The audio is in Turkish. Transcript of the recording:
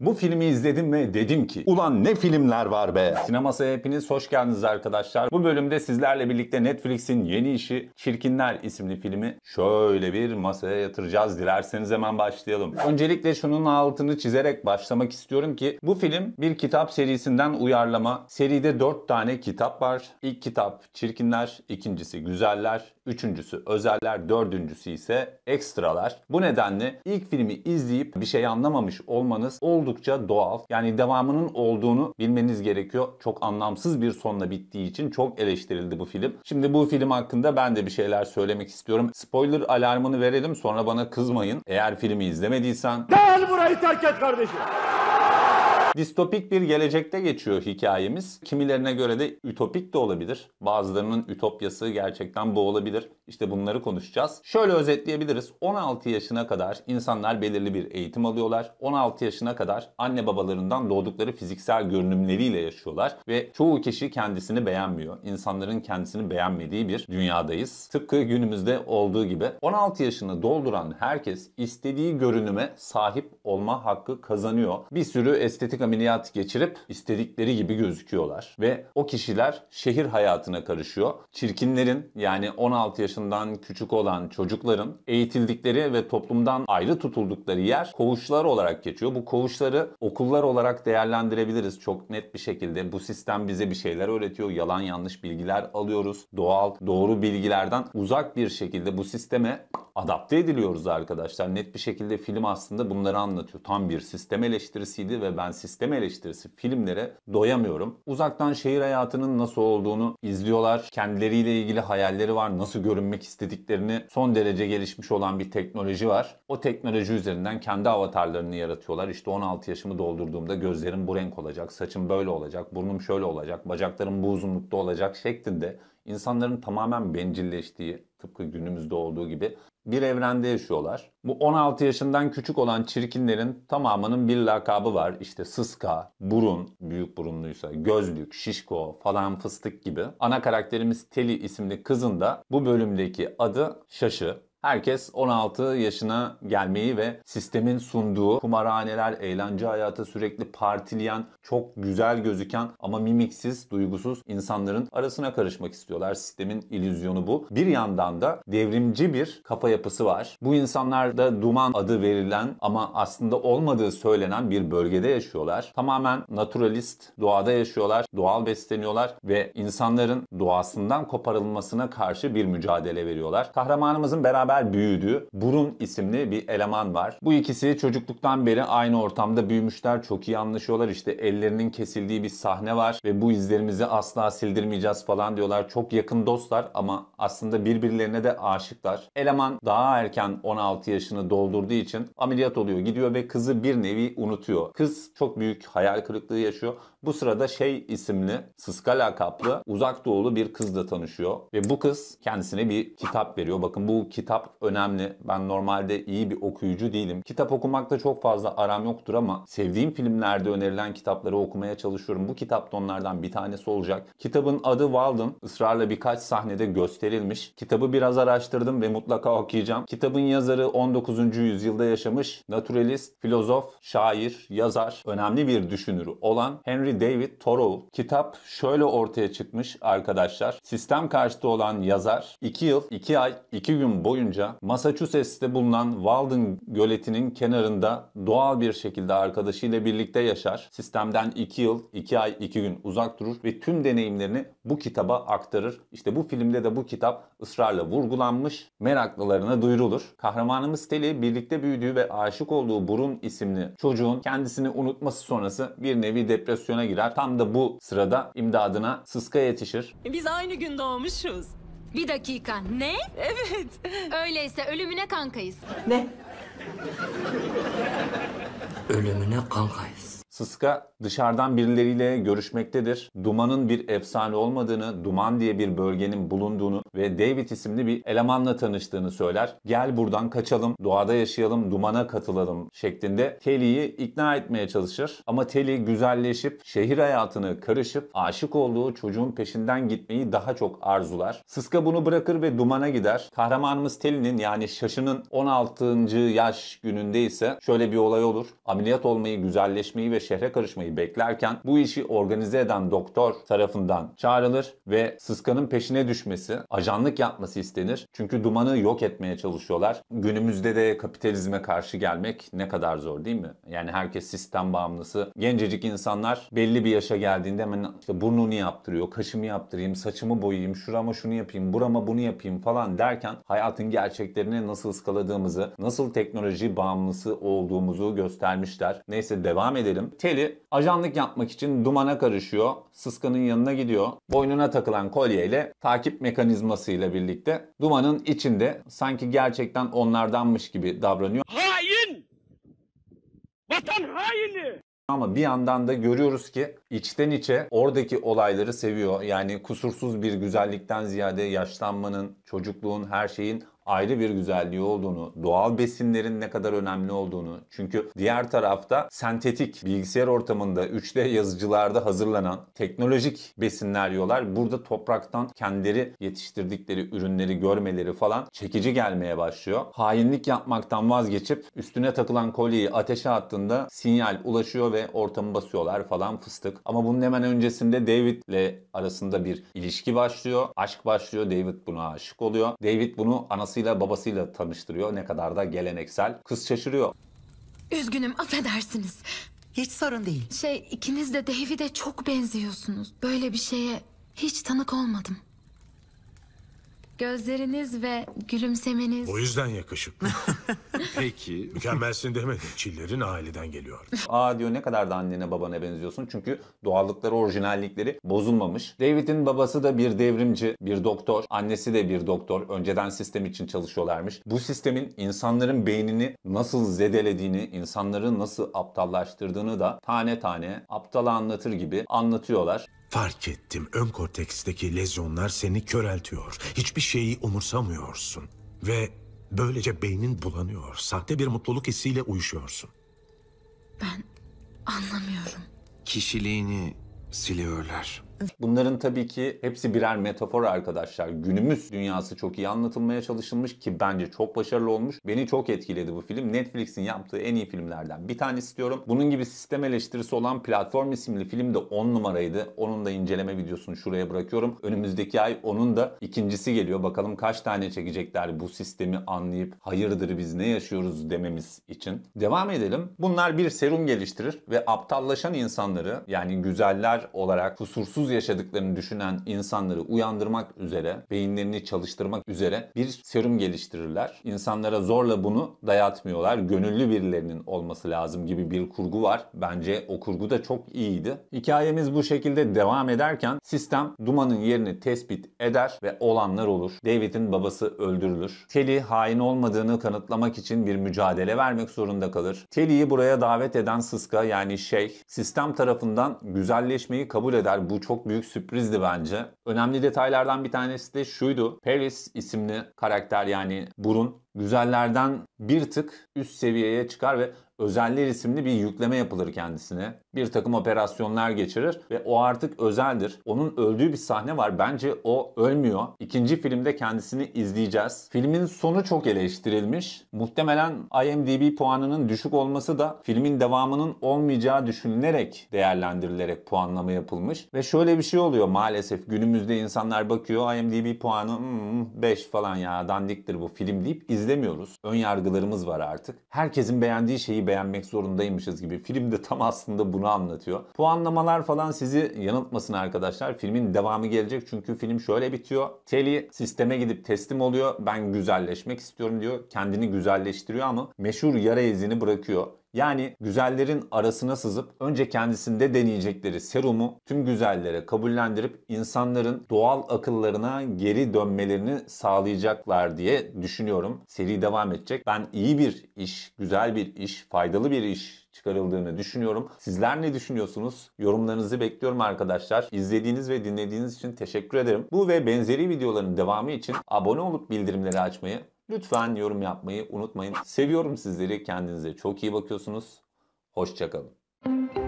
Bu filmi izledim ve dedim ki ulan ne filmler var be. Sinemasa'ya hepiniz hoş geldiniz arkadaşlar. Bu bölümde sizlerle birlikte Netflix'in yeni işi Çirkinler isimli filmi şöyle bir masaya yatıracağız. Dilerseniz hemen başlayalım. Öncelikle şunun altını çizerek başlamak istiyorum ki bu film bir kitap serisinden uyarlama. Seride 4 tane kitap var. İlk kitap Çirkinler, ikincisi Güzeller, üçüncüsü Özeller, dördüncüsü ise Ekstralar. Bu nedenle ilk filmi izleyip bir şey anlamamış olmanız oldukça oldukça doğal. Yani devamının olduğunu bilmeniz gerekiyor. Çok anlamsız bir sonla bittiği için çok eleştirildi bu film. Şimdi bu film hakkında ben de bir şeyler söylemek istiyorum. Spoiler alarmını verelim sonra bana kızmayın. Eğer filmi izlemediysen... Gel burayı terk et kardeşim! Distopik bir gelecekte geçiyor hikayemiz. Kimilerine göre de ütopik de olabilir. Bazılarının ütopyası gerçekten bu olabilir. İşte bunları konuşacağız. Şöyle özetleyebiliriz. 16 yaşına kadar insanlar belirli bir eğitim alıyorlar. 16 yaşına kadar anne babalarından doğdukları fiziksel görünümleriyle yaşıyorlar ve çoğu kişi kendisini beğenmiyor. İnsanların kendisini beğenmediği bir dünyadayız. Tıpkı günümüzde olduğu gibi 16 yaşını dolduran herkes istediği görünüme sahip olma hakkı kazanıyor. Bir sürü estetik ameliyat geçirip istedikleri gibi gözüküyorlar. Ve o kişiler şehir hayatına karışıyor. Çirkinlerin yani 16 yaşından küçük olan çocukların eğitildikleri ve toplumdan ayrı tutuldukları yer koğuşlar olarak geçiyor. Bu koğuşları okullar olarak değerlendirebiliriz çok net bir şekilde. Bu sistem bize bir şeyler öğretiyor. Yalan yanlış bilgiler alıyoruz. Doğal, doğru bilgilerden uzak bir şekilde bu sisteme adapte ediliyoruz arkadaşlar. Net bir şekilde film aslında bunları anlatıyor. Tam bir sistem eleştirisiydi ve ben sistem sistemi eleştirisi filmlere doyamıyorum. Uzaktan şehir hayatının nasıl olduğunu izliyorlar. Kendileriyle ilgili hayalleri var. Nasıl görünmek istediklerini son derece gelişmiş olan bir teknoloji var. O teknoloji üzerinden kendi avatarlarını yaratıyorlar. İşte 16 yaşımı doldurduğumda gözlerim bu renk olacak, saçım böyle olacak, burnum şöyle olacak, bacaklarım bu uzunlukta olacak şeklinde insanların tamamen bencilleştiği, tıpkı günümüzde olduğu gibi bir evrende yaşıyorlar. Bu 16 yaşından küçük olan çirkinlerin tamamının bir lakabı var. İşte sıska, burun, büyük burunluysa, gözlük, şişko falan fıstık gibi. Ana karakterimiz Teli isimli kızın da bu bölümdeki adı Şaşı. Herkes 16 yaşına gelmeyi ve sistemin sunduğu kumarhaneler, eğlence hayatı sürekli partileyen, çok güzel gözüken ama mimiksiz, duygusuz insanların arasına karışmak istiyorlar. Sistemin ilüzyonu bu. Bir yandan da devrimci bir kafa yapısı var. Bu insanlar da duman adı verilen ama aslında olmadığı söylenen bir bölgede yaşıyorlar. Tamamen naturalist, doğada yaşıyorlar, doğal besleniyorlar ve insanların doğasından koparılmasına karşı bir mücadele veriyorlar. Kahramanımızın beraber beraber büyüdü. Burun isimli bir eleman var. Bu ikisi çocukluktan beri aynı ortamda büyümüşler. Çok iyi anlaşıyorlar. İşte ellerinin kesildiği bir sahne var ve bu izlerimizi asla sildirmeyeceğiz falan diyorlar. Çok yakın dostlar ama aslında birbirlerine de aşıklar. Eleman daha erken 16 yaşını doldurduğu için ameliyat oluyor. Gidiyor ve kızı bir nevi unutuyor. Kız çok büyük hayal kırıklığı yaşıyor bu sırada şey isimli, Sıska lakaplı, uzak doğulu bir kızla tanışıyor. Ve bu kız kendisine bir kitap veriyor. Bakın bu kitap önemli. Ben normalde iyi bir okuyucu değilim. Kitap okumakta çok fazla aram yoktur ama sevdiğim filmlerde önerilen kitapları okumaya çalışıyorum. Bu kitap da onlardan bir tanesi olacak. Kitabın adı Walden. Israrla birkaç sahnede gösterilmiş. Kitabı biraz araştırdım ve mutlaka okuyacağım. Kitabın yazarı 19. yüzyılda yaşamış naturalist, filozof, şair, yazar, önemli bir düşünürü olan Henry David Thoreau. Kitap şöyle ortaya çıkmış arkadaşlar. Sistem karşıtı olan yazar 2 yıl, 2 ay, 2 gün boyunca Massachusetts'te bulunan Walden göletinin kenarında doğal bir şekilde arkadaşıyla birlikte yaşar. Sistemden 2 yıl, 2 ay, 2 gün uzak durur ve tüm deneyimlerini bu kitaba aktarır. İşte bu filmde de bu kitap ısrarla vurgulanmış, meraklılarına duyurulur. Kahramanımız Telly birlikte büyüdüğü ve aşık olduğu Burun isimli çocuğun kendisini unutması sonrası bir nevi depresyona sezona girer. Tam da bu sırada imdadına sıska yetişir. Biz aynı gün doğmuşuz. Bir dakika. Ne? Evet. Öyleyse ölümüne kankayız. Ne? ölümüne kankayız. Sıska dışarıdan birileriyle görüşmektedir. Duman'ın bir efsane olmadığını, Duman diye bir bölgenin bulunduğunu ve David isimli bir elemanla tanıştığını söyler. Gel buradan kaçalım, doğada yaşayalım, Duman'a katılalım şeklinde Telly'yi ikna etmeye çalışır. Ama Telly güzelleşip şehir hayatını karışıp aşık olduğu çocuğun peşinden gitmeyi daha çok arzular. Sıska bunu bırakır ve Duman'a gider. Kahramanımız Telly'nin yani Şaşı'nın 16. yaş gününde ise şöyle bir olay olur. Ameliyat olmayı, güzelleşmeyi ve şehre karışmayı beklerken bu işi organize eden doktor tarafından çağrılır ve Sıska'nın peşine düşmesi, ajanlık yapması istenir. Çünkü dumanı yok etmeye çalışıyorlar. Günümüzde de kapitalizme karşı gelmek ne kadar zor değil mi? Yani herkes sistem bağımlısı. Gencecik insanlar belli bir yaşa geldiğinde hemen işte burnunu yaptırıyor, kaşımı yaptırayım, saçımı boyayayım, şurama şunu yapayım, burama bunu yapayım falan derken hayatın gerçeklerini nasıl ıskaladığımızı, nasıl teknoloji bağımlısı olduğumuzu göstermişler. Neyse devam edelim. Teli ajanlık yapmak için dumana karışıyor. Sıska'nın yanına gidiyor. Boynuna takılan kolyeyle takip mekanizmasıyla birlikte dumanın içinde sanki gerçekten onlardanmış gibi davranıyor. Hain! Vatan haini! Ama bir yandan da görüyoruz ki içten içe oradaki olayları seviyor. Yani kusursuz bir güzellikten ziyade yaşlanmanın, çocukluğun, her şeyin ayrı bir güzelliği olduğunu, doğal besinlerin ne kadar önemli olduğunu. Çünkü diğer tarafta sentetik bilgisayar ortamında 3D yazıcılarda hazırlanan teknolojik besinler yiyorlar. Burada topraktan kendileri yetiştirdikleri ürünleri görmeleri falan çekici gelmeye başlıyor. Hainlik yapmaktan vazgeçip üstüne takılan kolyeyi ateşe attığında sinyal ulaşıyor ve ortamı basıyorlar falan fıstık. Ama bunun hemen öncesinde David ile arasında bir ilişki başlıyor. Aşk başlıyor. David buna aşık oluyor. David bunu anası anasıyla babasıyla tanıştırıyor. Ne kadar da geleneksel. Kız şaşırıyor. Üzgünüm affedersiniz. Hiç sorun değil. Şey ikiniz de David'e çok benziyorsunuz. Böyle bir şeye hiç tanık olmadım. Gözleriniz ve gülümsemeniz... O yüzden yakışıklı. Peki. Mükemmelsin demedim. Çillerin aileden geliyor. Aa diyor ne kadar da annene babana benziyorsun. Çünkü doğallıkları, orijinallikleri bozulmamış. David'in babası da bir devrimci, bir doktor. Annesi de bir doktor. Önceden sistem için çalışıyorlarmış. Bu sistemin insanların beynini nasıl zedelediğini, insanları nasıl aptallaştırdığını da tane tane aptala anlatır gibi anlatıyorlar. Fark ettim ön korteksteki lezyonlar seni köreltiyor. Hiçbir şeyi umursamıyorsun. Ve Böylece beynin bulanıyor. Sahte bir mutluluk hissiyle uyuşuyorsun. Ben anlamıyorum. Kişiliğini siliyorlar. Bunların tabii ki hepsi birer metafor arkadaşlar. Günümüz dünyası çok iyi anlatılmaya çalışılmış ki bence çok başarılı olmuş. Beni çok etkiledi bu film. Netflix'in yaptığı en iyi filmlerden bir tanesi diyorum. Bunun gibi sistem eleştirisi olan Platform isimli film de 10 numaraydı. Onun da inceleme videosunu şuraya bırakıyorum. Önümüzdeki ay onun da ikincisi geliyor. Bakalım kaç tane çekecekler bu sistemi anlayıp hayırdır biz ne yaşıyoruz dememiz için. Devam edelim. Bunlar bir serum geliştirir ve aptallaşan insanları yani güzeller olarak kusursuz mutsuz yaşadıklarını düşünen insanları uyandırmak üzere, beyinlerini çalıştırmak üzere bir serum geliştirirler. İnsanlara zorla bunu dayatmıyorlar. Gönüllü birilerinin olması lazım gibi bir kurgu var. Bence o kurgu da çok iyiydi. Hikayemiz bu şekilde devam ederken sistem Duman'ın yerini tespit eder ve olanlar olur. David'in babası öldürülür. Teli hain olmadığını kanıtlamak için bir mücadele vermek zorunda kalır. Teliyi buraya davet eden Sıska yani şey sistem tarafından güzelleşmeyi kabul eder. Bu çok çok büyük sürprizdi bence. Önemli detaylardan bir tanesi de şuydu. Paris isimli karakter yani Burun güzellerden bir tık üst seviyeye çıkar ve özeller isimli bir yükleme yapılır kendisine. Bir takım operasyonlar geçirir ve o artık özeldir. Onun öldüğü bir sahne var. Bence o ölmüyor. İkinci filmde kendisini izleyeceğiz. Filmin sonu çok eleştirilmiş. Muhtemelen IMDb puanının düşük olması da filmin devamının olmayacağı düşünülerek değerlendirilerek puanlama yapılmış. Ve şöyle bir şey oluyor maalesef. Günümüzde insanlar bakıyor IMDb puanı 5 hmm, falan ya dandiktir bu film deyip iz izlemiyoruz. Ön yargılarımız var artık. Herkesin beğendiği şeyi beğenmek zorundaymışız gibi. Film de tam aslında bunu anlatıyor. Puanlamalar falan sizi yanıltmasın arkadaşlar. Filmin devamı gelecek çünkü film şöyle bitiyor. Telly sisteme gidip teslim oluyor. Ben güzelleşmek istiyorum diyor. Kendini güzelleştiriyor ama meşhur yara izini bırakıyor. Yani güzellerin arasına sızıp önce kendisinde deneyecekleri serumu tüm güzellere kabullendirip insanların doğal akıllarına geri dönmelerini sağlayacaklar diye düşünüyorum. Seri devam edecek. Ben iyi bir iş, güzel bir iş, faydalı bir iş çıkarıldığını düşünüyorum. Sizler ne düşünüyorsunuz? Yorumlarınızı bekliyorum arkadaşlar. İzlediğiniz ve dinlediğiniz için teşekkür ederim. Bu ve benzeri videoların devamı için abone olup bildirimleri açmayı Lütfen yorum yapmayı unutmayın. Seviyorum sizleri. Kendinize çok iyi bakıyorsunuz. Hoşçakalın.